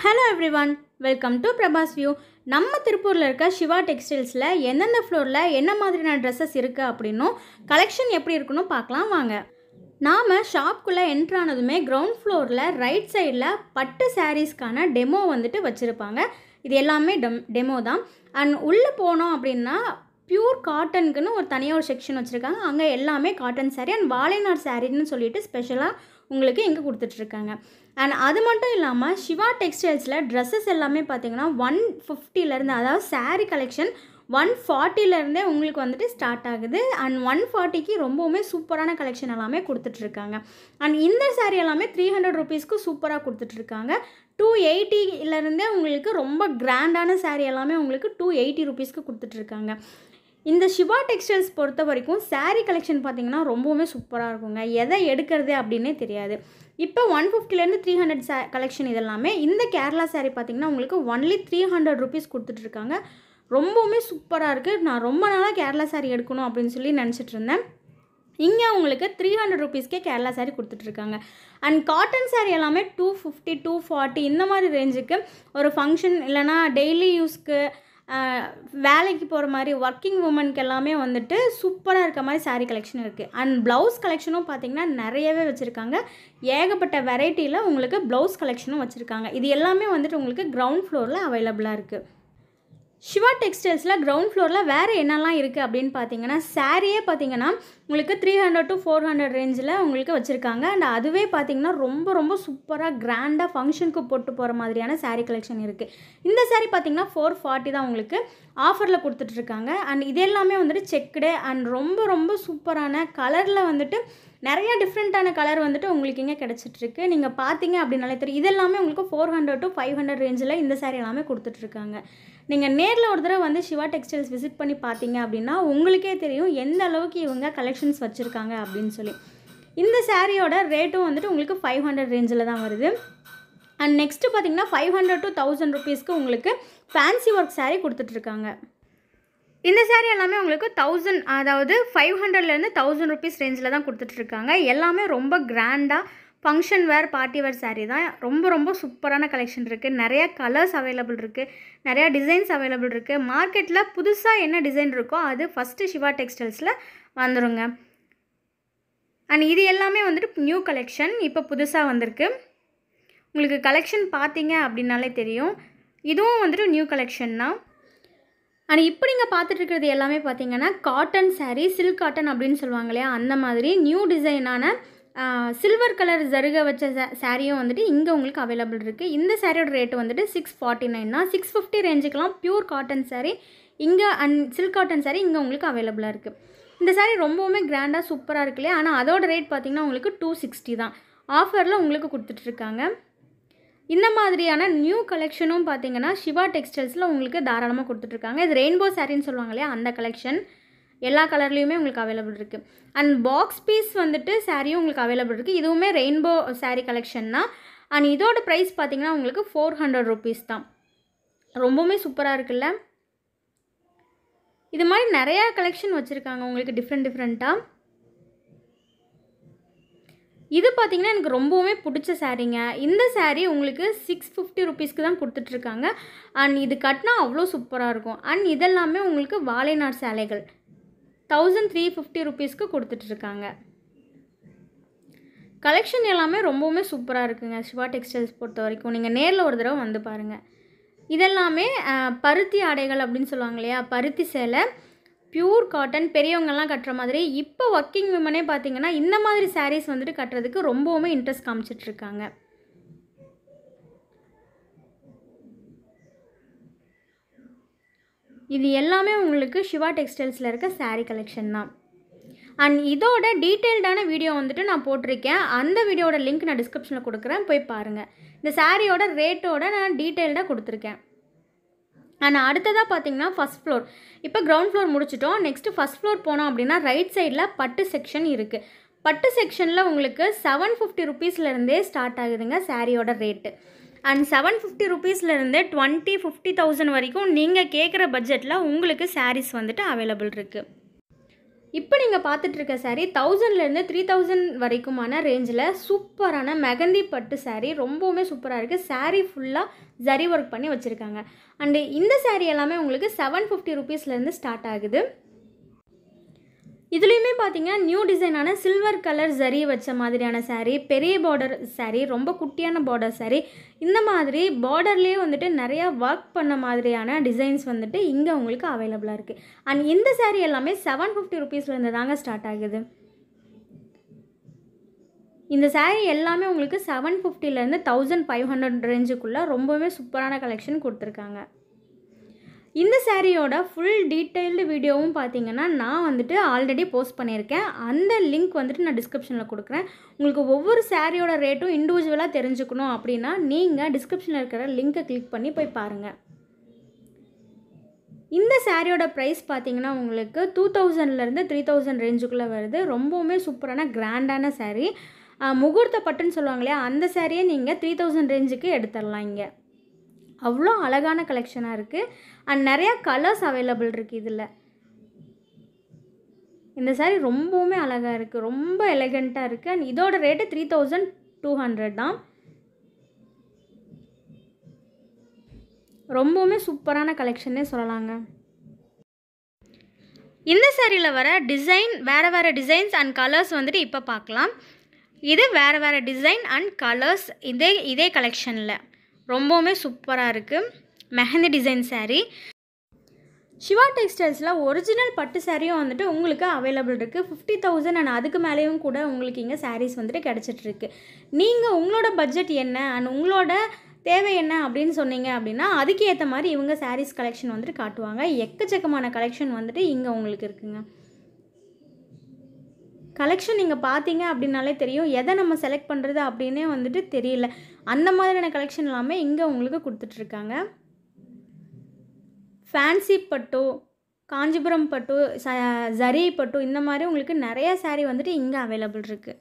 hello everyone welcome to Prabhas view நம்ம திருப்பூரில் இருக்க சிவா டெக்ஸ்டைல்ஸில் எந்தெந்த ஃப்ளோரில் என்ன மாதிரியான ட்ரெஸ்ஸஸ் இருக்குது அப்படின்னும் கலெக்ஷன் எப்படி இருக்குன்னு பார்க்கலாம் வாங்க நாம் ஷாப்குள்ளே என்ட்ரானதுமே கிரவுண்ட் ஃப்ளோரில் ரைட் சைடில் பட்டு சாரீஸ்க்கான டெமோ வந்துட்டு வச்சுருப்பாங்க இது எல்லாமே டெம் டெமோ தான் அண்ட் உள்ளே போனோம் அப்படின்னா பியூர் காட்டனுக்குன்னு ஒரு தனியாக ஒரு செக்ஷன் வச்சுருக்காங்க அங்கே எல்லாமே காட்டன் சாரீ அண்ட் வாழைநார் சாரீன்னு சொல்லிட்டு ஸ்பெஷலாக உங்களுக்கு இங்கே கொடுத்துட்ருக்காங்க அண்ட் அது மட்டும் இல்லாமல் சிவா டெக்ஸ்டைல்ஸில் ட்ரெஸ்ஸஸ் எல்லாமே பார்த்திங்கன்னா ஒன் ஃபிஃப்டிலேருந்து அதாவது சாரி கலெக்ஷன் ஒன் ஃபார்ட்டிலேருந்தே உங்களுக்கு வந்துட்டு ஸ்டார்ட் ஆகுது அண்ட் ஒன் ஃபார்ட்டிக்கு ரொம்பவுமே சூப்பரான கலெக்ஷன் எல்லாமே கொடுத்துட்ருக்காங்க அண்ட் இந்த சாரீ எல்லாமே த்ரீ ஹண்ட்ரட் ருபீஸ்க்கு சூப்பராக கொடுத்துட்ருக்காங்க டூ எயிட்டிலேருந்தே உங்களுக்கு ரொம்ப கிராண்டான சாரீ எல்லாமே உங்களுக்கு டூ எயிட்டி ருபீஸ்க்கு கொடுத்துட்ருக்காங்க இந்த சிவா டெக்ஸ்டைல்ஸ் பொறுத்த வரைக்கும் சாரீ கலெக்ஷன் பார்த்திங்கன்னா ரொம்பவுமே சூப்பராக இருக்குங்க எதை எடுக்கிறது அப்படின்னே தெரியாது இப்போ ஒன் ஃபிஃப்டிலேருந்து த்ரீ ஹண்ட்ரட் சே கலெக்ஷன் இதெல்லாமே இந்த கேரளா சாரீ பார்த்திங்கன்னா உங்களுக்கு ஒன்லி த்ரீ ஹண்ட்ரட் ருபீஸ் கொடுத்துட்ருக்காங்க ரொம்பவுமே சூப்பராக இருக்குது நான் ரொம்ப நாளாக கேரளா சாரீ எடுக்கணும் அப்படின்னு சொல்லி நினச்சிட்டு இருந்தேன் இங்கே உங்களுக்கு த்ரீ ஹண்ட்ரட் ருபீஸ்க்கே கேரளா சாரீ கொடுத்துட்ருக்காங்க அண்ட் காட்டன் சாரீ எல்லாமே டூ ஃபிஃப்டி டூ ஃபார்ட்டி இந்த மாதிரி ரேஞ்சுக்கு ஒரு ஃபங்க்ஷன் இல்லைனா டெய்லி யூஸ்க்கு வேலைக்கு போகிற மாதிரி ஒர்க்கிங் உமனுக்கு எல்லாமே வந்துட்டு சூப்பராக இருக்க மாதிரி சாரீ கலெக்ஷன் இருக்குது அண்ட் ப்ளவுஸ் கலெக்ஷனும் பார்த்திங்கன்னா நிறையவே வச்சுருக்காங்க ஏகப்பட்ட வெரைட்டியில் உங்களுக்கு ப்ளவுஸ் கலெக்ஷனும் வச்சுருக்காங்க இது எல்லாமே வந்துட்டு உங்களுக்கு கிரவுண்ட் ஃப்ளோரில் அவைலபிளாக இருக்குது சிவா டெக்ஸ்டைல்ஸில் கிரவுண்ட் ஃப்ளோரில் வேறு என்னெல்லாம் இருக்குது அப்படின்னு பார்த்தீங்கன்னா சாரியே பார்த்தீங்கன்னா உங்களுக்கு three hundred to four hundred ரேஞ்சில் உங்களுக்கு வச்சுருக்காங்க அண்ட் அதுவே பார்த்தீங்கன்னா ரொம்ப ரொம்ப சூப்பராக கிராண்டாக ஃபங்க்ஷனுக்கு போட்டு போகிற மாதிரியான சாரீ கலெக்ஷன் இருக்குது இந்த சாரீ பார்த்தீங்கன்னா ஃபோர் ஃபார்ட்டி தான் உங்களுக்கு ஆஃபரில் கொடுத்துட்ருக்காங்க அண்ட் இது எல்லாமே வந்துட்டு செக்குடு அண்ட் ரொம்ப ரொம்ப சூப்பரான கலரில் வந்துட்டு நிறைய டிஃப்ரெண்ட்டான கலர் வந்துட்டு உங்களுக்கு இங்கே கிடச்சிட்ருக்கு நீங்கள் பார்த்தீங்க அப்படின்னாலே தெரியும் இதெல்லாமே உங்களுக்கு four hundred to five hundred ரேஞ்சில் இந்த சாரீ எல்லாமே கொடுத்துட்ருக்காங்க நீங்கள் நேரில் ஒரு தடவை வந்து சிவா டெக்ஸ்டைல்ஸ் விசிட் பண்ணி பார்த்தீங்க அப்படின்னா உங்களுக்கே தெரியும் எந்த அளவுக்கு இவங்க கலெக்ஷன்ஸ் வச்சுருக்காங்க அப்படின்னு சொல்லி இந்த சாரியோட ரேட்டும் வந்துட்டு உங்களுக்கு ஃபைவ் ஹண்ட்ரட் ரேஞ்சில் தான் வருது அண்ட் நெக்ஸ்ட்டு பார்த்தீங்கன்னா ஃபைவ் ஹண்ட்ரட் டு தௌசண்ட் ருபீஸ்க்கு உங்களுக்கு ஃபேன்சி ஒர்க் சாரீ கொடுத்துட்ருக்காங்க இந்த சாரீ எல்லாமே உங்களுக்கு தௌசண்ட் அதாவது ஃபைவ் ஹண்ட்ரட்லேருந்து தௌசண்ட் ருபீஸ் ரேஞ்சில் தான் கொடுத்துட்ருக்காங்க எல்லாமே ரொம்ப கிராண்டாக function wear party wear sari தான் ரொம்ப ரொம்ப சூப்பரான கலெக்ஷன் இருக்குது நிறையா கலர்ஸ் அவைலபிள் இருக்குது நிறையா டிசைன்ஸ் அவைலபிள் இருக்குது மார்க்கெட்டில் புதுசாக என்ன டிசைன் இருக்கோ அது ஃபஸ்ட்டு சிவா டெக்ஸ்டைல்ஸில் வந்துடுங்க அண்ட் இது எல்லாமே வந்துட்டு நியூ கலெக்ஷன் இப்போ புதுசாக வந்திருக்கு உங்களுக்கு கலெக்ஷன் பார்த்தீங்க அப்படின்னாலே தெரியும் இதுவும் வந்துட்டு நியூ கலெக்ஷன் தான் அண்ட் இப்போ நீங்கள் பார்த்துட்ருக்கிறது எல்லாமே பார்த்தீங்கன்னா காட்டன் சாரீ சில்க் காட்டன் அப்படின்னு சொல்லுவாங்க இல்லையா அந்த மாதிரி நியூ டிசைனான சில்வர் கலர் ஜருக வச்ச சாரியும் வந்துட்டு இங்கே உங்களுக்கு அவைலபிள் இருக்குது இந்த சாரியோட ரேட்டு வந்துட்டு சிக்ஸ் ஃபார்ட்டி நைன் தான் சிக்ஸ் ஃபிஃப்டி ரேஞ்சுக்கெலாம் பியூர் காட்டன் சாரீ இங்கே அண்ட் சில்க் காட்டன் சாரீ இங்கே உங்களுக்கு அவைலபிளாக இருக்குது இந்த சாரீ ரொம்பவுமே கிராண்டாக சூப்பராக இருக்கு இல்லையா ஆனால் அதோட ரேட் பார்த்திங்கன்னா உங்களுக்கு டூ சிக்ஸ்டி தான் ஆஃபரில் உங்களுக்கு கொடுத்துட்ருக்காங்க இந்த மாதிரியான நியூ கலெக்ஷனும் பார்த்தீங்கன்னா சிவா டெக்ஸ்டைல்ஸில் உங்களுக்கு தாராளமாக கொடுத்துட்ருக்காங்க இது ரெயின்போ சாரின்னு சொல்லுவாங்க இல்லையா அந்த கலெக்ஷன் எல்லா கலர்லேயுமே உங்களுக்கு அவைலபிள் இருக்குது அண்ட் பாக்ஸ் பீஸ் வந்துட்டு சாரியும் உங்களுக்கு அவைலபிள் இருக்குது இதுவுமே ரெயின்போ சாரீ கலெக்ஷன் தான் அண்ட் இதோட ப்ரைஸ் பார்த்திங்கன்னா உங்களுக்கு ஃபோர் ஹண்ட்ரட் ருபீஸ் தான் ரொம்பவுமே சூப்பராக இருக்குல்ல இது மாதிரி நிறையா கலெக்ஷன் வச்சுருக்காங்க உங்களுக்கு டிஃப்ரெண்ட் டிஃப்ரெண்ட்டாக இது பார்த்திங்கன்னா எனக்கு ரொம்பவுமே பிடிச்ச சாரீங்க இந்த சாரீ உங்களுக்கு சிக்ஸ் ஃபிஃப்டி ருபீஸ்க்கு தான் கொடுத்துட்ருக்காங்க அண்ட் இது கட்டினா அவ்வளோ சூப்பராக இருக்கும் அண்ட் இதெல்லாமே உங்களுக்கு வாழைநாடு சேலைகள் தௌசண்ட் த்ரீ ஃபிஃப்டி ருபீஸ்க்கு கொடுத்துட்ருக்காங்க கலெக்ஷன் எல்லாமே ரொம்பவுமே சூப்பராக இருக்குங்க சிவா டெக்ஸ்டைல்ஸ் பொறுத்த வரைக்கும் நீங்கள் நேரில் ஒரு தடவை வந்து பாருங்கள் இதெல்லாமே பருத்தி ஆடைகள் அப்படின்னு சொல்லுவாங்க இல்லையா பருத்தி சேலை பியூர் காட்டன் பெரியவங்கெல்லாம் கட்டுற மாதிரி இப்போ ஒர்க்கிங் விமனே பார்த்திங்கன்னா இந்த மாதிரி சாரீஸ் வந்துட்டு கட்டுறதுக்கு ரொம்பவுமே இன்ட்ரெஸ்ட் காமிச்சிட்ருக்காங்க இது எல்லாமே உங்களுக்கு சிவா டெக்ஸ்டைல்ஸில் இருக்க சாரீ கலெக்ஷன் தான் அண்ட் இதோட டீட்டெயில்டான வீடியோ வந்துட்டு நான் போட்டிருக்கேன் அந்த வீடியோட லிங்க் நான் டிஸ்கிரிப்ஷனில் கொடுக்குறேன் போய் பாருங்கள் இந்த சாரியோட ரேட்டோட நான் டீட்டெயில்டாக கொடுத்துருக்கேன் அண்ட் அடுத்ததாக பார்த்தீங்கன்னா ஃபஸ்ட் ஃப்ளோர் இப்போ கிரவுண்ட் ஃப்ளோர் முடிச்சிட்டோம் நெக்ஸ்ட்டு ஃபஸ்ட் ஃப்ளோர் போனோம் அப்படின்னா ரைட் சைடில் பட்டு செக்ஷன் இருக்குது பட்டு செக்ஷனில் உங்களுக்கு செவன் ஃபிஃப்டி ருபீஸ்லேருந்தே ஸ்டார்ட் ஆகுதுங்க சாரியோட ரேட்டு அண்ட் செவன் ஃபிஃப்டி ருபீஸ்லேருந்து டுவெண்ட்டி ஃபிஃப்டி தௌசண்ட் வரைக்கும் நீங்கள் கேட்குற பட்ஜெட்டில் உங்களுக்கு சாரீஸ் வந்துட்டு அவைலபிள் இருக்குது இப்போ நீங்கள் பார்த்துட்ருக்க சாரீ தௌசண்ட்லேருந்து த்ரீ தௌசண்ட் வரைக்குமான ரேஞ்சில் சூப்பரான மெகந்தி பட்டு சாரீ ரொம்பவுமே சூப்பராக இருக்குது சாரீ ஃபுல்லாக ஜரி ஒர்க் பண்ணி வச்சுருக்காங்க அண்டு இந்த சாரீ எல்லாமே உங்களுக்கு செவன் ஃபிஃப்டி ருபீஸ்லேருந்து ஸ்டார்ட் ஆகுது இதுலேயுமே பார்த்தீங்கன்னா நியூ டிசைனான சில்வர் கலர் ஜரி வச்ச மாதிரியான சாரீ பெரிய பார்டர் சாரீ ரொம்ப குட்டியான பார்டர் சாரீ இந்த மாதிரி பார்டர்லேயே வந்துட்டு நிறையா ஒர்க் பண்ண மாதிரியான டிசைன்ஸ் வந்துட்டு இங்கே உங்களுக்கு அவைலபிளாக இருக்குது அண்ட் இந்த சாரீ எல்லாமே செவன் ஃபிஃப்டி ருபீஸ்லேருந்து தாங்க ஸ்டார்ட் ஆகுது இந்த சேரீ எல்லாமே உங்களுக்கு செவன் ஃபிஃப்டிலேருந்து தௌசண்ட் ஃபைவ் ஹண்ட்ரட் ரேஞ்சுக்குள்ளே ரொம்பவே சூப்பரான கலெக்ஷன் கொடுத்துருக்காங்க இந்த சாரியோட ஃபுல் டீட்டெயில்டு வீடியோவும் பார்த்தீங்கன்னா நான் வந்துட்டு ஆல்ரெடி போஸ்ட் பண்ணியிருக்கேன் அந்த லிங்க் வந்துட்டு நான் டிஸ்கிரிப்ஷனில் கொடுக்குறேன் உங்களுக்கு ஒவ்வொரு சாரியோட ரேட்டும் இண்டிவிஜுவலாக தெரிஞ்சுக்கணும் அப்படின்னா நீங்கள் டிஸ்கிரிப்ஷனில் இருக்கிற லிங்க்கை கிளிக் பண்ணி போய் பாருங்கள் இந்த சாரியோட ப்ரைஸ் பார்த்தீங்கன்னா உங்களுக்கு டூ தௌசண்ட்லேருந்து த்ரீ தௌசண்ட் ரேஞ்சுக்குள்ளே வருது ரொம்பவுமே சூப்பரான கிராண்டான சாரீ முகூர்த்த பட்டுன்னு சொல்லுவாங்களே அந்த சாரியை நீங்கள் த்ரீ தௌசண்ட் ரேஞ்சுக்கு எடுத்துடலாம் இங்கே அவ்வளோ அழகான கலெக்ஷனாக இருக்குது அண்ட் நிறையா கலர்ஸ் அவைலபிள் இருக்குது இதில் இந்த சாரீ ரொம்பவுமே அழகாக இருக்குது ரொம்ப எலகண்ட்டாக இருக்குது அண்ட் இதோட rate three thousand two hundred தான் ரொம்பவுமே சூப்பரான கலெக்ஷன்னே சொல்லலாங்க இந்த சாரியில் வர டிசைன் வேறு வேறு டிசைன்ஸ் அண்ட் கலர்ஸ் வந்துட்டு இப்போ பார்க்கலாம் இது வேறு வேறு டிசைன் அண்ட் கலர்ஸ் இதே இதே கலெக்ஷனில் ரொம்பவுமே சூப்பராக இருக்குது மெஹந்தி டிசைன் சாரீ சிவா டெக்ஸ்டைல்ஸில் ஒரிஜினல் பட்டு சாரியும் வந்துட்டு உங்களுக்கு அவைலபிள் இருக்குது ஃபிஃப்டி தௌசண்ட் அண்ட் அதுக்கு மேலேயும் கூட உங்களுக்கு இங்கே சாரீஸ் வந்துட்டு கிடச்சிட்ருக்கு நீங்கள் உங்களோட பட்ஜெட் என்ன அண்ட் உங்களோட தேவை என்ன அப்படின்னு சொன்னீங்க அப்படின்னா அதுக்கு ஏற்ற மாதிரி இவங்க சாரீஸ் கலெக்ஷன் வந்துட்டு காட்டுவாங்க எக்கச்சக்கமான கலெக்ஷன் வந்துட்டு இங்கே உங்களுக்கு இருக்குங்க கலெக்ஷன் நீங்கள் பார்த்தீங்க அப்படின்னாலே தெரியும் எதை நம்ம செலக்ட் பண்ணுறது அப்படின்னே வந்துட்டு தெரியல அந்த மாதிரியான கலெக்ஷன் எல்லாமே இங்கே உங்களுக்கு கொடுத்துட்ருக்காங்க ஃபேன்சி பட்டு காஞ்சிபுரம் பட்டு ச ஜரி பட்டு இந்த மாதிரி உங்களுக்கு நிறைய சாரீ வந்துட்டு இங்கே அவைலபிள் இருக்குது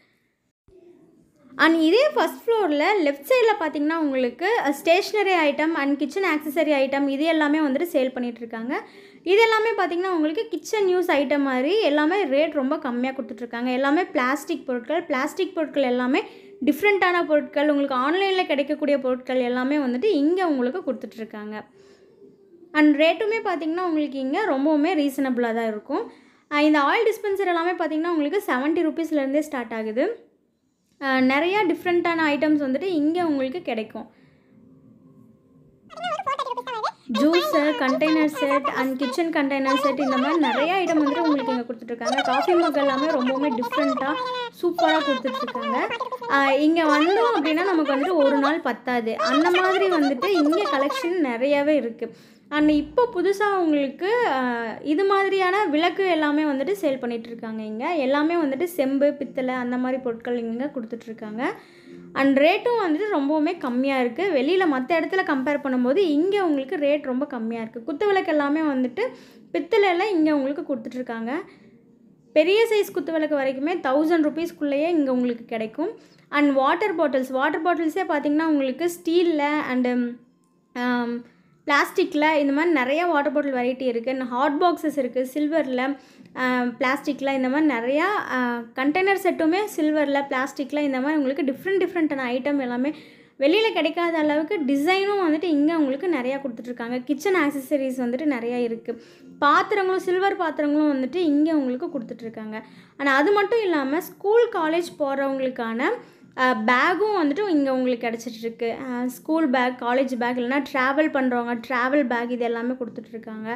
அண்ட் இதே ஃபஸ்ட் ஃப்ளோரில் லெஃப்ட் சைடில் பார்த்தீங்கன்னா உங்களுக்கு stationery item and kitchen accessory item இது எல்லாமே வந்துட்டு சேல் பண்ணிகிட்ருக்காங்க இது எல்லாமே பார்த்திங்கன்னா உங்களுக்கு கிச்சன் யூஸ் ஐட்டம் மாதிரி எல்லாமே ரேட் ரொம்ப கம்மியாக கொடுத்துட்ருக்காங்க எல்லாமே பிளாஸ்டிக் பொருட்கள் பிளாஸ்டிக் பொருட்கள் எல்லாமே டிஃப்ரெண்ட்டான பொருட்கள் உங்களுக்கு ஆன்லைனில் கிடைக்கக்கூடிய பொருட்கள் எல்லாமே வந்துட்டு இங்கே உங்களுக்கு கொடுத்துட்ருக்காங்க அண்ட் ரேட்டுமே பார்த்திங்கன்னா உங்களுக்கு இங்கே ரொம்பவுமே ரீசனபிளாக தான் இருக்கும் இந்த ஆயில் டிஸ்பென்சர் எல்லாமே பார்த்திங்கன்னா உங்களுக்கு செவன்ட்டி ருபீஸ்லேருந்தே ஸ்டார்ட் ஆகுது நிறையா டிஃப்ரெண்ட்டான ஐட்டம்ஸ் வந்துட்டு இங்கே உங்களுக்கு கிடைக்கும் juice container set and kitchen container set இந்த மாதிரி நிறைய ஐட்டம் வந்துட்டு உங்களுக்கு இங்கே கொடுத்துட்ருக்காங்க காஃபி மக்கள் எல்லாமே ரொம்பவுமே டிஃப்ரெண்ட்டாக சூப்பராக கொடுத்துட்ருக்காங்க இங்கே வந்தோம் அப்படின்னா நமக்கு வந்துட்டு ஒரு நாள் பத்தாது அந்த மாதிரி வந்துட்டு இங்கே கலெக்ஷன் நிறையாவே இருக்குது அண்ட் இப்போ புதுசாக உங்களுக்கு இது மாதிரியான விளக்கு எல்லாமே வந்துட்டு சேல் பண்ணிகிட்ருக்காங்க இங்கே எல்லாமே வந்துட்டு செம்பு பித்தளை அந்த மாதிரி பொருட்கள் இங்கே கொடுத்துட்ருக்காங்க அண்ட் ரேட்டும் வந்துட்டு ரொம்பவுமே கம்மியாக இருக்குது வெளியில் மற்ற இடத்துல கம்பேர் பண்ணும்போது இங்கே உங்களுக்கு ரேட் ரொம்ப கம்மியாக இருக்குது குத்து விளக்கு எல்லாமே வந்துட்டு பித்தளையில் இங்கே உங்களுக்கு கொடுத்துட்ருக்காங்க பெரிய சைஸ் குத்து விளக்கு வரைக்குமே தௌசண்ட் ருபீஸ்க்குள்ளேயே இங்கே உங்களுக்கு கிடைக்கும் அண்ட் வாட்டர் பாட்டில்ஸ் வாட்டர் பாட்டில்ஸே பார்த்திங்கன்னா உங்களுக்கு ஸ்டீலில் அண்டு பிளாஸ்டிக்கில் இந்த மாதிரி நிறையா வாட்டர் பாட்டில் வெரைட்டி இருக்குது ஹாட் பாக்ஸஸ் இருக்குது சில்வரில் பிளாஸ்டிக்கில் இந்த மாதிரி நிறையா கண்டெய்னர் செட்டுமே சில்வரில் பிளாஸ்டிக்கில் இந்த மாதிரி உங்களுக்கு டிஃப்ரெண்ட் டிஃப்ரெண்ட்டான ஐட்டம் எல்லாமே வெளியில் கிடைக்காத அளவுக்கு டிசைனும் வந்துட்டு இங்கே உங்களுக்கு நிறையா கொடுத்துட்ருக்காங்க கிச்சன் ஆக்சசரிஸ் வந்துட்டு நிறையா இருக்குது பாத்திரங்களும் சில்வர் பாத்திரங்களும் வந்துட்டு இங்கே உங்களுக்கு கொடுத்துட்ருக்காங்க ஆனால் அது மட்டும் இல்லாமல் ஸ்கூல் காலேஜ் போகிறவங்களுக்கான பேகும் வந்துட்டு இங்கே உங்களுக்கு கிடச்சிட்ருக்கு ஸ்கூல் பேக் காலேஜ் பேக் இல்லைனா ட்ராவல் பண்ணுறவங்க ட்ராவல் பேக் இது எல்லாமே கொடுத்துட்ருக்காங்க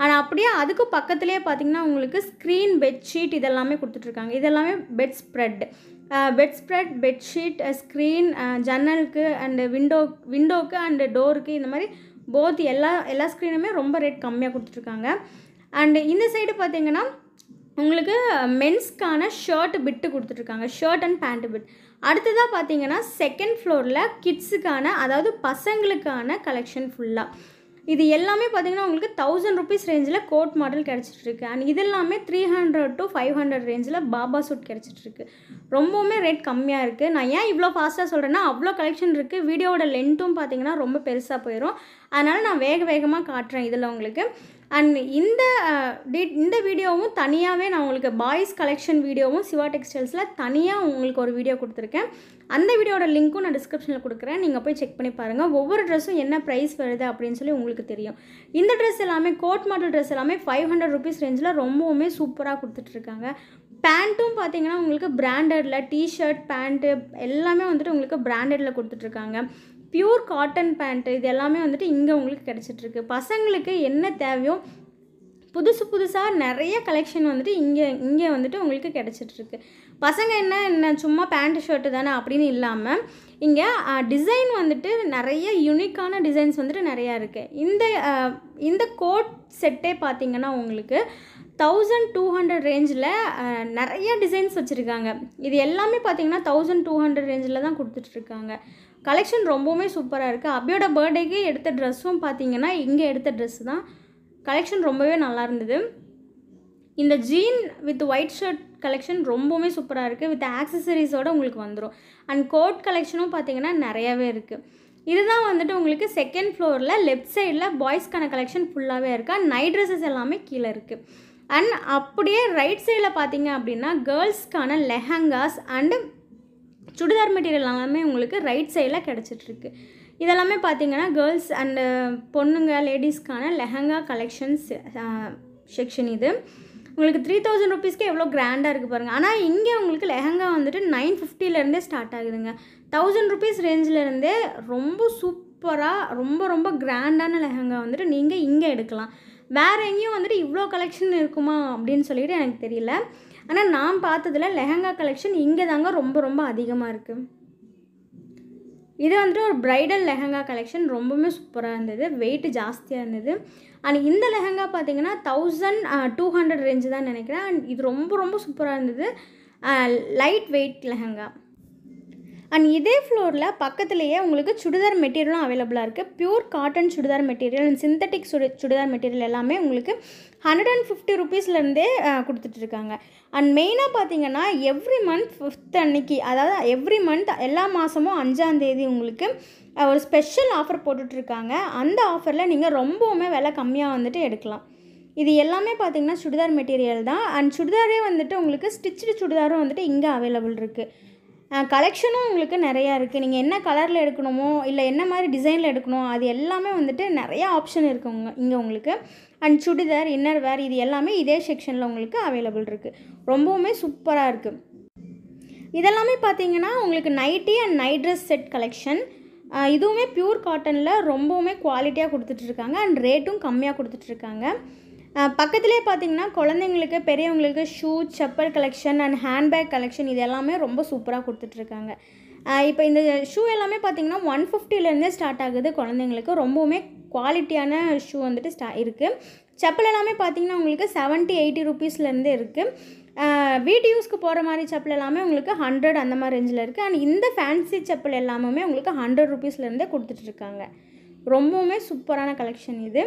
ஆனால் அப்படியே அதுக்கு பக்கத்துலேயே பார்த்திங்கன்னா உங்களுக்கு ஸ்க்ரீன் பெட்ஷீட் இதெல்லாமே கொடுத்துட்ருக்காங்க இதெல்லாமே bedspread bedspread bedsheet screen ஜன்னலுக்கு அண்டு விண்டோ விண்டோவுக்கு அண்டு டோருக்கு இந்த மாதிரி போத் எல்லா எல்லா ஸ்க்ரீனுமே ரொம்ப ரேட் கம்மியாக கொடுத்துட்ருக்காங்க அண்டு இந்த சைடு பார்த்திங்கன்னா உங்களுக்கு மென்ஸ்க்கான ஷர்ட் பிட்டு கொடுத்துட்ருக்காங்க ஷர்ட் அண்ட் பேண்ட் பிட் அடுத்ததாக பார்த்தீங்கன்னா செகண்ட் ஃப்ளோரில் கிட்ஸுக்கான அதாவது பசங்களுக்கான கலெக்ஷன் ஃபுல்லாக இது எல்லாமே பார்த்திங்கன்னா உங்களுக்கு தௌசண்ட் ருபீஸ் ரேஞ்சில் கோட் மாடல் கிடச்சிட்ருக்கு அண்ட் இது எல்லாமே three hundred to five hundred ரேஞ்சில் பாபா சூட் கிடச்சிட்ருக்கு ரொம்பவுமே ரேட் கம்மியாக இருக்குது நான் ஏன் இவ்வளோ ஃபாஸ்ட்டாக சொல்கிறேன்னா அவ்வளோ கலெக்ஷன் இருக்குது வீடியோவோட லென்த்தும் பார்த்திங்கன்னா ரொம்ப பெருசாக போயிடும் அதனால் நான் வேக வேகமாக காட்டுறேன் இதில் உங்களுக்கு அண்ட் இந்த uh, இந்த வீடியோவும் தனியாகவே நான் உங்களுக்கு பாய்ஸ் கலெக்ஷன் வீடியோவும் சிவா டெக்ஸ்டைல்ஸில் தனியாக உங்களுக்கு ஒரு வீடியோ கொடுத்துருக்கேன் அந்த வீடியோட லிங்க்கும் நான் டிஸ்கிரிப்ஷனில் கொடுக்குறேன் நீங்கள் போய் செக் பண்ணி பாருங்கள் ஒவ்வொரு ட்ரெஸ்ஸும் என்ன ப்ரைஸ் வருது அப்படின்னு சொல்லி உங்களுக்கு தெரியும் இந்த ட்ரெஸ் எல்லாமே கோட் மாடல் ட்ரெஸ் எல்லாமே ஃபைவ் ஹண்ட்ரட் ருபீஸ் ரேஞ்சில் ரொம்பவுமே சூப்பராக கொடுத்துட்ருக்காங்க பேண்ட்டும் பார்த்தீங்கன்னா உங்களுக்கு பிராண்டடில் டிஷர்ட் பேண்ட்டு எல்லாமே வந்துட்டு உங்களுக்கு பிராண்டடில் கொடுத்துட்ருக்காங்க பியூர் காட்டன் பேண்ட்டு இது எல்லாமே வந்துட்டு இங்கே உங்களுக்கு கிடச்சிட்ருக்கு பசங்களுக்கு என்ன தேவையோ புதுசு புதுசாக நிறைய கலெக்ஷன் வந்துட்டு இங்கே இங்கே வந்துட்டு உங்களுக்கு கிடச்சிட்ருக்கு பசங்க என்ன என்ன சும்மா பேண்ட் ஷர்ட்டு தானே அப்படின்னு இல்லாமல் இங்கே டிசைன் வந்துட்டு நிறைய யூனிக்கான டிசைன்ஸ் வந்துட்டு நிறையா இருக்குது இந்த இந்த கோட் செட்டே பார்த்திங்கன்னா உங்களுக்கு தௌசண்ட் டூ ஹண்ட்ரட் ரேஞ்சில் நிறைய டிசைன்ஸ் வச்சுருக்காங்க இது எல்லாமே பார்த்திங்கன்னா தௌசண்ட் டூ ஹண்ட்ரட் ரேஞ்சில் தான் கொடுத்துட்ருக்காங்க கலெக்ஷன் ரொம்பவுமே சூப்பராக இருக்குது அப்பியோட பர்த்டேக்கு எடுத்த ட்ரெஸ்ஸும் பார்த்தீங்கன்னா இங்கே எடுத்த ட்ரெஸ் தான் கலெக்ஷன் ரொம்பவே நல்லா இருந்தது இந்த jean with white shirt collection ரொம்பவுமே சூப்பராக இருக்குது வித் ஆக்சசரிஸோடு உங்களுக்கு வந்துடும் அண்ட் கோட் கலெக்ஷனும் பார்த்தீங்கன்னா நிறையாவே இருக்குது இதுதான் வந்துட்டு உங்களுக்கு செகண்ட் ஃப்ளோரில் லெஃப்ட் சைடில் பாய்ஸ்க்கான கலெக்ஷன் ஃபுல்லாகவே இருக்குது அண்ட் நைட் ட்ரெஸ்ஸஸ் எல்லாமே கீழே இருக்குது அண்ட் அப்படியே ரைட் சைடில் பார்த்தீங்க அப்படின்னா கேர்ள்ஸ்க்கான லெஹங்காஸ் அண்டு சுடிதார் மெட்டீரியல் எல்லாமே உங்களுக்கு ரைட் சைடில் கிடச்சிட்ருக்கு இதெல்லாமே பார்த்தீங்கன்னா கேர்ள்ஸ் அண்டு பொண்ணுங்க லேடிஸ்க்கான லெஹங்கா கலெக்ஷன்ஸ் செக்ஷன் இது உங்களுக்கு த்ரீ தௌசண்ட் ருபீஸ்க்கு எவ்வளோ கிராண்டாக இருக்குது பாருங்கள் ஆனால் இங்கே உங்களுக்கு லெஹங்கா வந்துட்டு நைன் ஃபிஃப்டிலேருந்தே ஸ்டார்ட் ஆகுதுங்க தௌசண்ட் ருபீஸ் ரேஞ்சிலேருந்தே ரொம்ப சூப்பராக ரொம்ப ரொம்ப கிராண்டான லெஹங்கா வந்துட்டு நீங்கள் இங்கே எடுக்கலாம் வேறு எங்கேயும் வந்துட்டு இவ்வளோ கலெக்ஷன் இருக்குமா அப்படின்னு சொல்லிட்டு எனக்கு தெரியல ஆனால் நான் பார்த்ததில் லெஹங்கா கலெக்ஷன் இங்கே தாங்க ரொம்ப ரொம்ப அதிகமாக இருக்குது இது வந்துட்டு ஒரு ப்ரைடல் லெஹங்கா கலெக்ஷன் ரொம்பவுமே சூப்பராக இருந்தது வெயிட் ஜாஸ்தியாக இருந்தது அண்ட் இந்த லெஹங்கா பார்த்தீங்கன்னா தௌசண்ட் டூ ஹண்ட்ரட் ரேஞ்சு தான் நினைக்கிறேன் அண்ட் இது ரொம்ப ரொம்ப சூப்பராக இருந்தது லைட் வெயிட் லெஹங்கா அண்ட் இதே ஃப்ளோரில் பக்கத்துலேயே உங்களுக்கு சுடிதார் மெட்டீரியலும் அவைலபிளாக இருக்குது pure cotton churidar material and synthetic சுடி சுடிதார் மெட்டீரியல் எல்லாமே உங்களுக்கு ஹண்ட்ரட் அண்ட் ஃபிஃப்டி ருபீஸ்லேருந்தே கொடுத்துட்ருக்காங்க அண்ட் மெயினாக பார்த்தீங்கன்னா எவ்ரி மந்த் ஃபிஃப்த் அன்னைக்கு அதாவது எவ்ரி மந்த் எல்லா மாதமும் அஞ்சாந்தேதி உங்களுக்கு ஒரு ஸ்பெஷல் ஆஃபர் போட்டுட்ருக்காங்க அந்த ஆஃபரில் நீங்கள் ரொம்பவுமே விலை கம்மியாக வந்துட்டு எடுக்கலாம் இது எல்லாமே பார்த்திங்கன்னா சுடிதார் மெட்டீரியல் தான் அண்ட் சுடிதாரே வந்துட்டு உங்களுக்கு ஸ்டிச்சு சுடிதாரும் வந்துட்டு இங்கே அவைலபிள் இருக்குது கலெக்ஷனும் உங்களுக்கு நிறையா இருக்குது நீங்கள் என்ன கலரில் எடுக்கணுமோ இல்லை என்ன மாதிரி டிசைனில் எடுக்கணும் அது எல்லாமே வந்துட்டு நிறையா ஆப்ஷன் இருக்குது உங்க இங்கே உங்களுக்கு அண்ட் சுடிதார் இன்னர் வேர் இது எல்லாமே இதே செக்ஷனில் உங்களுக்கு அவைலபிள் இருக்குது ரொம்பவுமே சூப்பராக இருக்குது இதெல்லாமே பார்த்தீங்கன்னா உங்களுக்கு nighty and night dress set collection இதுவுமே பியூர் காட்டனில் ரொம்பவுமே குவாலிட்டியாக கொடுத்துட்ருக்காங்க அண்ட் ரேட்டும் கம்மியாக கொடுத்துட்ருக்காங்க பக்கத்துலேயே பார்த்தீங்கன்னா குழந்தைங்களுக்கு பெரியவங்களுக்கு shoe chappal collection and handbag collection இது எல்லாமே ரொம்ப சூப்பராக கொடுத்துட்ருக்காங்க இப்போ இந்த ஷூ எல்லாமே பார்த்தீங்கன்னா ஒன் ஃபிஃப்டிலேருந்தே ஸ்டார்ட் ஆகுது குழந்தைங்களுக்கு ரொம்பவுமே குவாலிட்டியான ஷூ வந்துட்டு ஸ்டா இருக்குது செப்பல் எல்லாமே பார்த்தீங்கன்னா உங்களுக்கு செவன்ட்டி எயிட்டி ருபீஸ்லேருந்து இருக்குது வீட்டு யூஸ்க்கு போகிற மாதிரி செப்பல் எல்லாமே உங்களுக்கு ஹண்ட்ரட் அந்த மாதிரி ரேஞ்சில் இருக்குது அண்ட் இந்த ஃபேன்சி செப்பல் எல்லாமே உங்களுக்கு ஹண்ட்ரட் ருபீஸ்லேருந்தே கொடுத்துட்ருக்காங்க ரொம்பவுமே சூப்பரான கலெக்ஷன் இது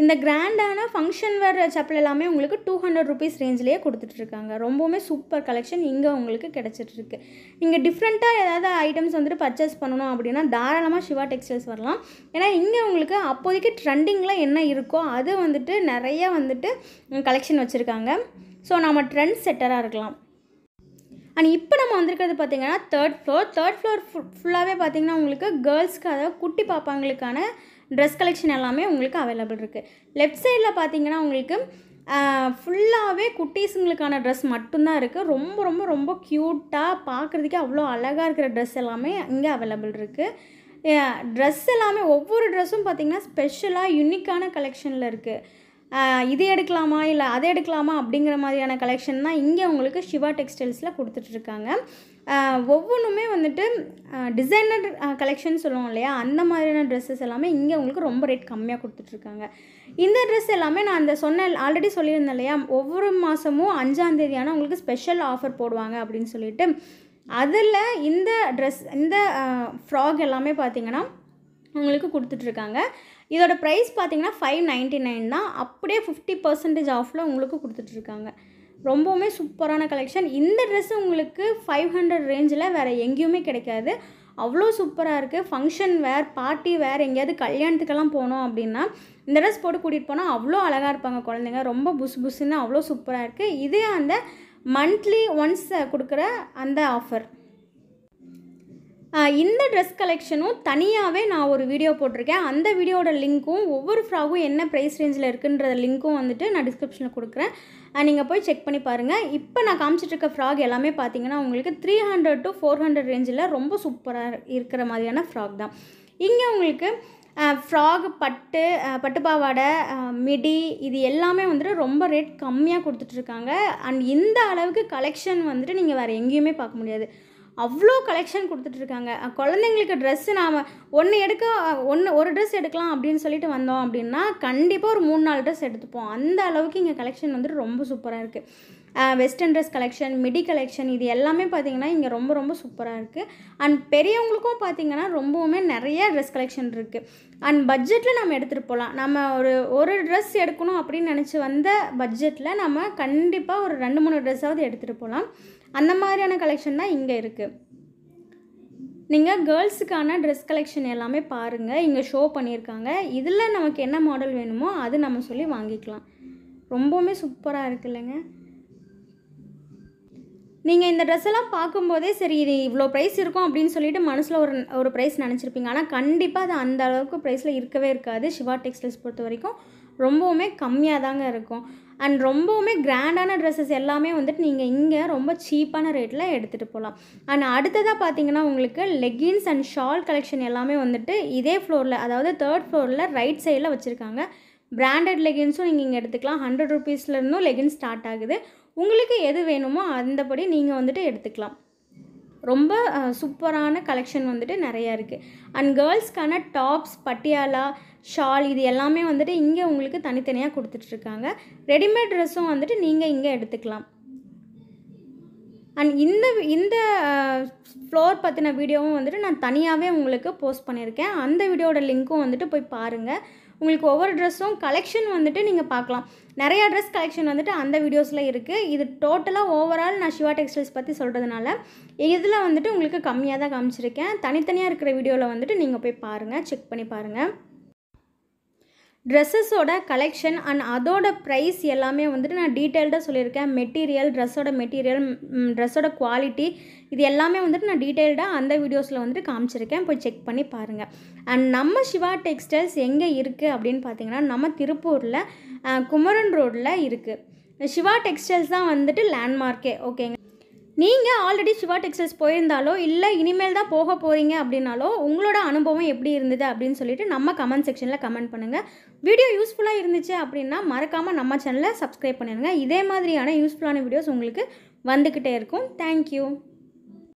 இந்த கிராண்டான ஃபங்க்ஷன் வேர் செப்பல் எல்லாமே உங்களுக்கு டூ ஹண்ட்ரட் ருபீஸ் ரேஞ்சிலேயே கொடுத்துட்ருக்காங்க ரொம்பவுமே சூப்பர் கலெக்ஷன் இங்கே உங்களுக்கு கிடச்சிட்ருக்கு நீங்கள் டிஃப்ரெண்ட்டாக ஏதாவது ஐட்டம்ஸ் வந்துட்டு பர்ச்சேஸ் பண்ணணும் அப்படின்னா தாராளமாக சிவா டெக்ஸ்டைல்ஸ் வரலாம் ஏன்னா இங்கே உங்களுக்கு அப்போதைக்கு ட்ரெண்டிங்கில் என்ன இருக்கோ அது வந்துட்டு நிறைய வந்துட்டு கலெக்ஷன் வச்சுருக்காங்க ஸோ நம்ம ட்ரெண்ட் செட்டராக இருக்கலாம் அண்ட் இப்போ நம்ம வந்திருக்கிறது பார்த்திங்கன்னா தேர்ட் ஃப்ளோர் தேர்ட் ஃப்ளோர் ஃபுல்லாகவே பார்த்திங்கன்னா உங்களுக்கு கேர்ள்ஸ்க்கு அதாவது குட்டி பாப்பாங்களுக்கான ட்ரெஸ் கலெக்ஷன் எல்லாமே உங்களுக்கு அவைலபிள் இருக்குது லெஃப்ட் சைடில் பார்த்தீங்கன்னா உங்களுக்கு ஃபுல்லாகவே குட்டீஸுங்களுக்கான ட்ரெஸ் மட்டும்தான் இருக்குது ரொம்ப ரொம்ப ரொம்ப க்யூட்டாக பார்க்குறதுக்கே அவ்வளோ அழகாக இருக்கிற ட்ரெஸ் எல்லாமே இங்கே அவைலபிள் இருக்குது ட்ரெஸ் எல்லாமே ஒவ்வொரு ட்ரெஸ்ஸும் பார்த்திங்கன்னா ஸ்பெஷலாக யுனிக்கான கலெக்ஷனில் இருக்குது இது எடுக்கலாமா இல்லை அதை எடுக்கலாமா அப்படிங்கிற மாதிரியான கலெக்ஷன் தான் இங்கே உங்களுக்கு சிவா டெக்ஸ்டைல்ஸில் கொடுத்துட்ருக்காங்க ஒவ்வொன்றுமே வந்துட்டு டிசைனர் கலெக்ஷன் சொல்லுவோம் இல்லையா அந்த மாதிரியான ட்ரெஸ்ஸஸ் எல்லாமே இங்கே உங்களுக்கு ரொம்ப ரேட் கம்மியாக கொடுத்துட்ருக்காங்க இந்த ட்ரெஸ் எல்லாமே நான் அந்த சொன்ன ஆல்ரெடி சொல்லியிருந்தேன் இல்லையா ஒவ்வொரு மாதமும் அஞ்சாந்தேதியான உங்களுக்கு ஸ்பெஷல் ஆஃபர் போடுவாங்க அப்படின்னு சொல்லிட்டு அதில் இந்த ட்ரெஸ் இந்த ஃப்ராக் எல்லாமே பார்த்திங்கன்னா உங்களுக்கு கொடுத்துட்ருக்காங்க இதோட ப்ரைஸ் பார்த்திங்கன்னா ஃபைவ் நைன்ட்டி நைன் தான் அப்படியே ஃபிஃப்டி பர்சன்டேஜ் ஆஃபில் உங்களுக்கு கொடுத்துட்ருக்காங்க ரொம்பவுமே சூப்பரான கலெக்ஷன் இந்த ட்ரெஸ் உங்களுக்கு ஃபைவ் ஹண்ட்ரட் ரேஞ்சில் வேறு எங்கேயுமே கிடைக்காது அவ்வளோ சூப்பராக இருக்குது ஃபங்க்ஷன் வேர் பார்ட்டி வேர் எங்கேயாவது கல்யாணத்துக்கெல்லாம் போனோம் அப்படின்னா இந்த ட்ரெஸ் போட்டு கூட்டிகிட்டு போனால் அவ்வளோ அழகாக இருப்பாங்க குழந்தைங்க ரொம்ப புஸ் புஸ்ன்னு அவ்வளோ சூப்பராக இருக்குது இதே அந்த மந்த்லி ஒன்ஸ் கொடுக்குற அந்த ஆஃபர் இந்த ட்ரெஸ் கலெக்ஷனும் தனியாகவே நான் ஒரு வீடியோ போட்டிருக்கேன் அந்த வீடியோட லிங்க்கும் ஒவ்வொரு ஃப்ராகும் என்ன ப்ரைஸ் ரேஞ்சில் இருக்குன்ற லிங்க்கும் வந்துட்டு நான் டிஸ்கிரிப்ஷனில் கொடுக்குறேன் நீங்கள் போய் செக் பண்ணி பாருங்கள் இப்போ நான் காமிச்சிட்ருக்க ஃப்ராக் எல்லாமே பார்த்தீங்கன்னா உங்களுக்கு three hundred to four hundred ரேஞ்சில் ரொம்ப சூப்பராக இருக்கிற மாதிரியான ஃப்ராக் தான் இங்கே உங்களுக்கு ஃப்ராக் பட்டு பட்டுப்பாவாடை மிடி இது எல்லாமே வந்துட்டு ரொம்ப ரேட் கம்மியாக கொடுத்துட்ருக்காங்க அண்ட் இந்த அளவுக்கு கலெக்ஷன் வந்துட்டு நீங்கள் வேறு எங்கேயுமே பார்க்க முடியாது அவ்வளோ கலெக்ஷன் கொடுத்துட்ருக்காங்க குழந்தைங்களுக்கு ட்ரெஸ்ஸு நாம் ஒன்று எடுக்க ஒன்று ஒரு ட்ரெஸ் எடுக்கலாம் அப்படின்னு சொல்லிட்டு வந்தோம் அப்படின்னா கண்டிப்பாக ஒரு மூணு நாலு ட்ரெஸ் எடுத்துப்போம் அந்த அளவுக்கு இங்கே கலெக்ஷன் வந்துட்டு ரொம்ப சூப்பராக இருக்குது western dress collection midi collection இது எல்லாமே பார்த்திங்கன்னா இங்கே ரொம்ப ரொம்ப சூப்பராக இருக்குது அண்ட் பெரியவங்களுக்கும் பார்த்திங்கன்னா ரொம்பவுமே நிறைய ட்ரெஸ் கலெக்ஷன் இருக்குது அண்ட் பட்ஜெட்டில் நம்ம எடுத்துகிட்டு போகலாம் நம்ம ஒரு ஒரு ட்ரெஸ் எடுக்கணும் அப்படின்னு நினச்சி வந்த பட்ஜெட்டில் நம்ம கண்டிப்பாக ஒரு ரெண்டு மூணு ட்ரெஸ்ஸாவது எடுத்துகிட்டு போகலாம் அந்த மாதிரியான கலெக்ஷன் தான் இங்கே இருக்குது நீங்கள் கேர்ள்ஸுக்கான ட்ரெஸ் கலெக்ஷன் எல்லாமே பாருங்கள் இங்கே ஷோ பண்ணியிருக்காங்க இதில் நமக்கு என்ன மாடல் வேணுமோ அது நம்ம சொல்லி வாங்கிக்கலாம் ரொம்பவுமே சூப்பராக இருக்கு இல்லைங்க நீங்கள் இந்த ட்ரெஸ் எல்லாம் பார்க்கும்போதே சரி இது இவ்வளோ ப்ரைஸ் இருக்கும் அப்படின்னு சொல்லிட்டு மனசில் ஒரு ஒரு ப்ரைஸ் நினச்சிருப்பீங்க ஆனால் கண்டிப்பாக அது அந்த அளவுக்கு ப்ரைஸில் இருக்கவே இருக்காது சிவா டெக்ஸ்டைல்ஸ் பொறுத்த வரைக்கும் ரொம்பவுமே கம்மியாக தாங்க இருக்கும் அண்ட் ரொம்பவுமே கிராண்டான ட்ரெஸ்ஸஸ் எல்லாமே வந்துட்டு நீங்கள் இங்கே ரொம்ப சீப்பான ரேட்டில் எடுத்துகிட்டு போகலாம் அண்ட் அடுத்ததாக பார்த்தீங்கன்னா உங்களுக்கு லெகின்ஸ் அண்ட் ஷால் கலெக்ஷன் எல்லாமே வந்துட்டு இதே ஃப்ளோரில் அதாவது தேர்ட் ஃப்ளோரில் ரைட் சைடில் வச்சுருக்காங்க பிராண்டட் லெகின்ஸும் நீங்கள் இங்கே எடுத்துக்கலாம் ஹண்ட்ரட் ருபீஸ்லேருந்தும் லெகின்ஸ் ஸ்டார்ட் ஆகுது உங்களுக்கு எது வேணுமோ அந்தபடி நீங்கள் வந்துட்டு எடுத்துக்கலாம் ரொம்ப சூப்பரான கலெக்ஷன் வந்துட்டு நிறையா இருக்குது அண்ட் கேர்ள்ஸ்க்கான டாப்ஸ் பட்டியாலா ஷால் இது எல்லாமே வந்துட்டு இங்கே உங்களுக்கு தனித்தனியாக கொடுத்துட்ருக்காங்க ரெடிமேட் ட்ரெஸ்ஸும் வந்துட்டு நீங்கள் இங்கே எடுத்துக்கலாம் அண்ட் இந்த இந்த ஃப்ளோர் பற்றின வீடியோவும் வந்துட்டு நான் தனியாகவே உங்களுக்கு போஸ்ட் பண்ணியிருக்கேன் அந்த வீடியோட லிங்க்கும் வந்துட்டு போய் பாருங்கள் உங்களுக்கு ஒவ்வொரு ட்ரெஸ்ஸும் கலெக்ஷன் வந்துட்டு நீங்கள் பார்க்கலாம் நிறையா ட்ரெஸ் கலெக்ஷன் வந்துட்டு அந்த வீடியோஸில் இருக்குது இது டோட்டலாக ஓவரால் நான் சிவா டெக்ஸ்டைல்ஸ் பற்றி சொல்கிறதுனால இதில் வந்துட்டு உங்களுக்கு கம்மியாக தான் காமிச்சிருக்கேன் தனித்தனியாக இருக்கிற வீடியோவில் வந்துட்டு நீங்கள் போய் பாருங்கள் செக் பண்ணி பாருங்கள் ட்ரெஸ்ஸஸோட கலெக்ஷன் அண்ட் அதோட ப்ரைஸ் எல்லாமே வந்துட்டு நான் டீட்டெயில்டாக சொல்லியிருக்கேன் மெட்டீரியல் ட்ரெஸ்ஸோட மெட்டீரியல் ட்ரெஸ்ஸோட குவாலிட்டி இது எல்லாமே வந்துட்டு நான் டீட்டெயில்டாக அந்த வீடியோஸில் வந்துட்டு காமிச்சிருக்கேன் போய் செக் பண்ணி பாருங்கள் அண்ட் நம்ம சிவா டெக்ஸ்டைல்ஸ் எங்கே இருக்குது அப்படின்னு பார்த்தீங்கன்னா நம்ம திருப்பூரில் குமரன் ரோடில் இருக்குது சிவா டெக்ஸ்டைல்ஸ் தான் வந்துட்டு லேண்ட்மார்க்கே ஓகேங்க நீங்கள் ஆல்ரெடி சிவா டெக்ஸ்டைல்ஸ் போயிருந்தாலோ இல்லை இனிமேல் தான் போக போகிறீங்க அப்படின்னாலோ உங்களோட அனுபவம் எப்படி இருந்தது அப்படின்னு சொல்லிட்டு நம்ம கமெண்ட் செக்ஷனில் கமெண்ட் பண்ணுங்கள் வீடியோ யூஸ்ஃபுல்லாக இருந்துச்சு அப்படின்னா மறக்காமல் நம்ம சேனலை சப்ஸ்கிரைப் பண்ணிடுங்க இதே மாதிரியான யூஸ்ஃபுல்லான வீடியோஸ் உங்களுக்கு வந்துக்கிட்டே இருக்கும் தேங்க்யூ